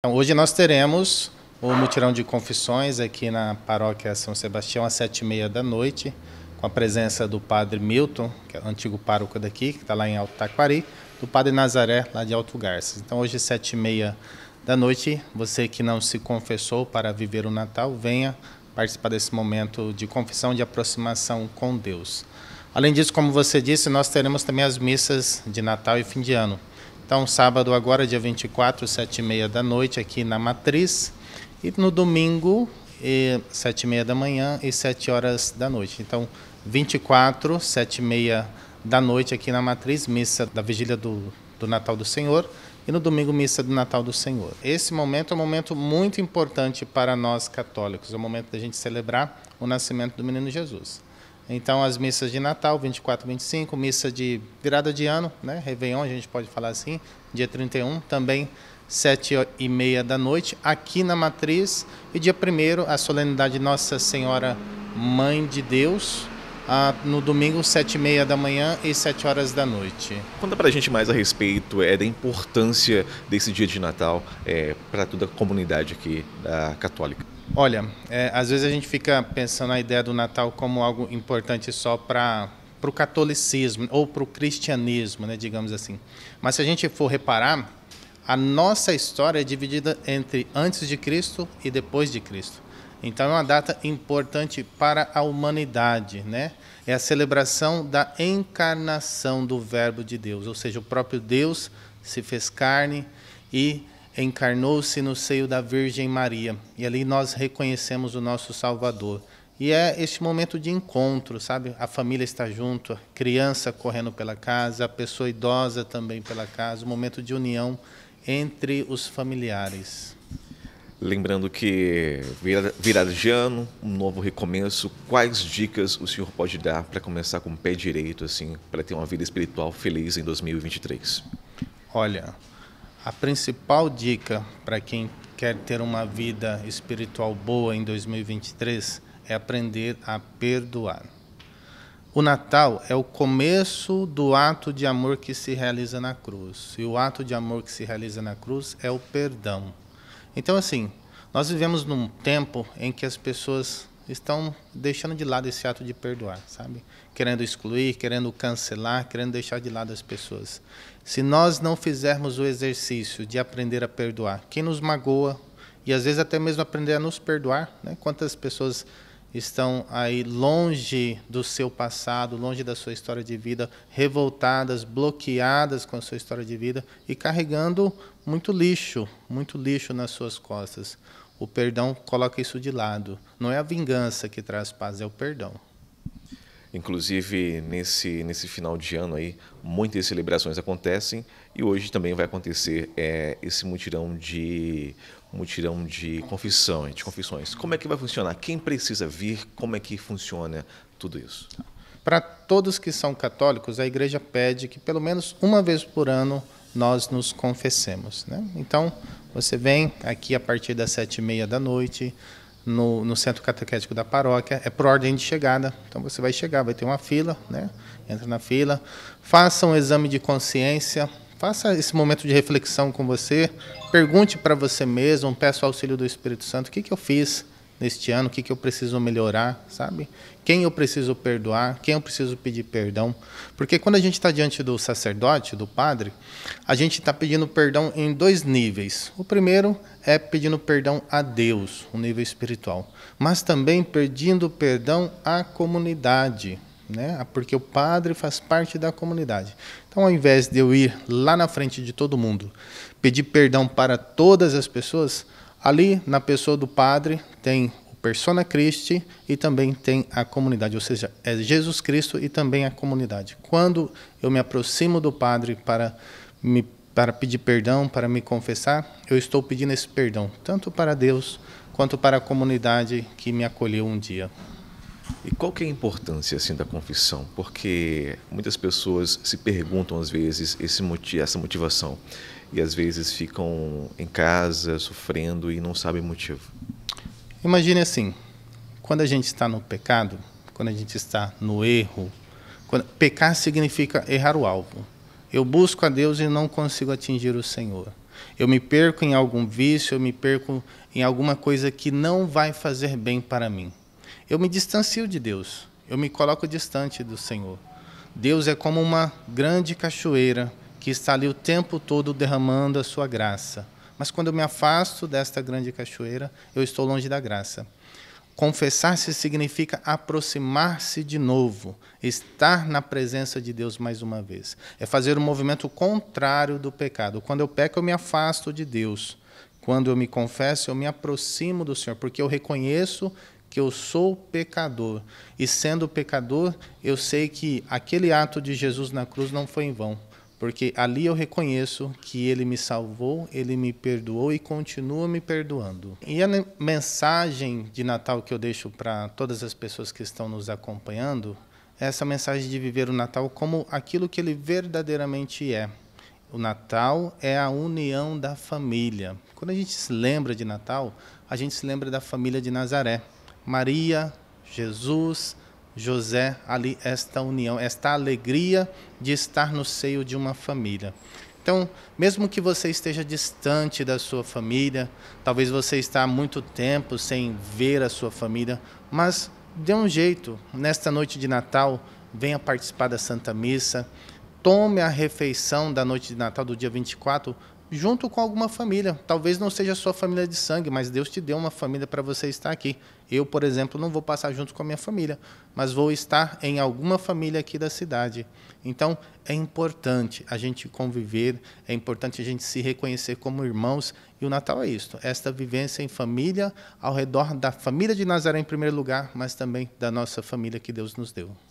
Então, hoje nós teremos o mutirão de confissões aqui na paróquia São Sebastião às sete e meia da noite, com a presença do padre Milton, que é o antigo pároco daqui, que está lá em Alto Taquari, do padre Nazaré, lá de Alto Garças. Então hoje às sete e meia da noite, você que não se confessou para viver o Natal, venha participar desse momento de confissão, de aproximação com Deus. Além disso, como você disse, nós teremos também as missas de Natal e fim de ano. Então, sábado agora, dia 24, 7 e meia da noite, aqui na Matriz. E no domingo, sete 7 e meia da manhã e 7 horas da noite. Então, 24, 7 e meia da noite aqui na Matriz, missa da Vigília do, do Natal do Senhor. E no domingo, missa do Natal do Senhor. Esse momento é um momento muito importante para nós católicos. É o momento da gente celebrar o nascimento do menino Jesus. Então, as missas de Natal, 24, 25, missa de virada de ano, né? Réveillon, a gente pode falar assim, dia 31, também sete e meia da noite, aqui na Matriz. E dia 1 a solenidade Nossa Senhora Mãe de Deus, ah, no domingo, sete e meia da manhã e sete horas da noite. Conta pra gente mais a respeito é, da importância desse dia de Natal é, para toda a comunidade aqui da ah, Católica. Olha, é, às vezes a gente fica pensando a ideia do Natal como algo importante só para o catolicismo ou para o cristianismo, né, digamos assim. Mas se a gente for reparar, a nossa história é dividida entre antes de Cristo e depois de Cristo. Então é uma data importante para a humanidade, né? É a celebração da encarnação do Verbo de Deus, ou seja, o próprio Deus se fez carne e encarnou-se no seio da Virgem Maria. E ali nós reconhecemos o nosso Salvador. E é este momento de encontro, sabe? A família está junto, a criança correndo pela casa, a pessoa idosa também pela casa, um momento de união entre os familiares. Lembrando que virada de ano, um novo recomeço. Quais dicas o senhor pode dar para começar com o pé direito, assim, para ter uma vida espiritual feliz em 2023? Olha, a principal dica para quem quer ter uma vida espiritual boa em 2023 é aprender a perdoar. O Natal é o começo do ato de amor que se realiza na cruz. E o ato de amor que se realiza na cruz é o perdão. Então, assim, nós vivemos num tempo em que as pessoas estão deixando de lado esse ato de perdoar, sabe? Querendo excluir, querendo cancelar, querendo deixar de lado as pessoas. Se nós não fizermos o exercício de aprender a perdoar, quem nos magoa e às vezes até mesmo aprender a nos perdoar, né? Quantas pessoas estão aí longe do seu passado, longe da sua história de vida, revoltadas, bloqueadas com a sua história de vida e carregando muito lixo, muito lixo nas suas costas o perdão coloca isso de lado. Não é a vingança que traz paz, é o perdão. Inclusive, nesse, nesse final de ano aí, muitas celebrações acontecem e hoje também vai acontecer é, esse mutirão de mutirão de confissões, de confissões. Como é que vai funcionar? Quem precisa vir? Como é que funciona tudo isso? Para todos que são católicos, a igreja pede que pelo menos uma vez por ano nós nos confessemos. Né? Então, você vem aqui a partir das sete e meia da noite, no, no, centro catequético da paróquia, é por ordem de chegada. Então você vai chegar, vai ter uma fila, né? entra na fila, faça um exame de consciência, faça esse momento de reflexão com você, pergunte para você mesmo, peça o auxílio do Espírito Santo, o que, que eu fiz? neste ano, o que, que eu preciso melhorar, sabe? Quem eu preciso perdoar, quem eu preciso pedir perdão. Porque quando a gente está diante do sacerdote, do padre, a gente está pedindo perdão em dois níveis. O primeiro é pedindo perdão a Deus, o um nível espiritual, mas também pedindo perdão à comunidade, né? Porque o padre faz parte da comunidade. Então, ao invés de eu ir lá na frente de todo mundo, pedir perdão para todas as pessoas, Ali, na pessoa do padre, tem o Persona Christi e também tem a comunidade, ou seja, é Jesus Cristo e também a comunidade. Quando eu me aproximo do padre para me para pedir perdão, para me confessar, eu estou pedindo esse perdão, tanto para Deus quanto para a comunidade que me acolheu um dia. E qual que é a importância assim da confissão? Porque muitas pessoas se perguntam às vezes esse, essa motivação e às vezes ficam em casa sofrendo e não sabem o motivo? Imagine assim: quando a gente está no pecado, quando a gente está no erro, quando... pecar significa errar o alvo. Eu busco a Deus e não consigo atingir o Senhor. Eu me perco em algum vício, eu me perco em alguma coisa que não vai fazer bem para mim. Eu me distancio de Deus, eu me coloco distante do Senhor. Deus é como uma grande cachoeira que está ali o tempo todo derramando a sua graça. Mas quando eu me afasto desta grande cachoeira, eu estou longe da graça. Confessar-se significa aproximar-se de novo, estar na presença de Deus mais uma vez. É fazer o um movimento contrário do pecado. Quando eu peco, eu me afasto de Deus. Quando eu me confesso, eu me aproximo do Senhor, porque eu reconheço que eu sou pecador. E sendo pecador, eu sei que aquele ato de Jesus na cruz não foi em vão porque ali eu reconheço que ele me salvou, ele me perdoou e continua me perdoando. E a mensagem de Natal que eu deixo para todas as pessoas que estão nos acompanhando é essa mensagem de viver o Natal como aquilo que ele verdadeiramente é. O Natal é a união da família. Quando a gente se lembra de Natal, a gente se lembra da família de Nazaré. Maria, Jesus, José ali esta união, esta alegria de estar no seio de uma família. Então, mesmo que você esteja distante da sua família, talvez você está há muito tempo sem ver a sua família, mas dê um jeito, nesta noite de Natal, venha participar da Santa Missa, tome a refeição da noite de Natal do dia 24 junto com alguma família. Talvez não seja sua família de sangue, mas Deus te deu uma família para você estar aqui. Eu, por exemplo, não vou passar junto com a minha família, mas vou estar em alguma família aqui da cidade. Então, é importante a gente conviver, é importante a gente se reconhecer como irmãos, e o Natal é isto, esta vivência em família, ao redor da família de Nazaré em primeiro lugar, mas também da nossa família que Deus nos deu.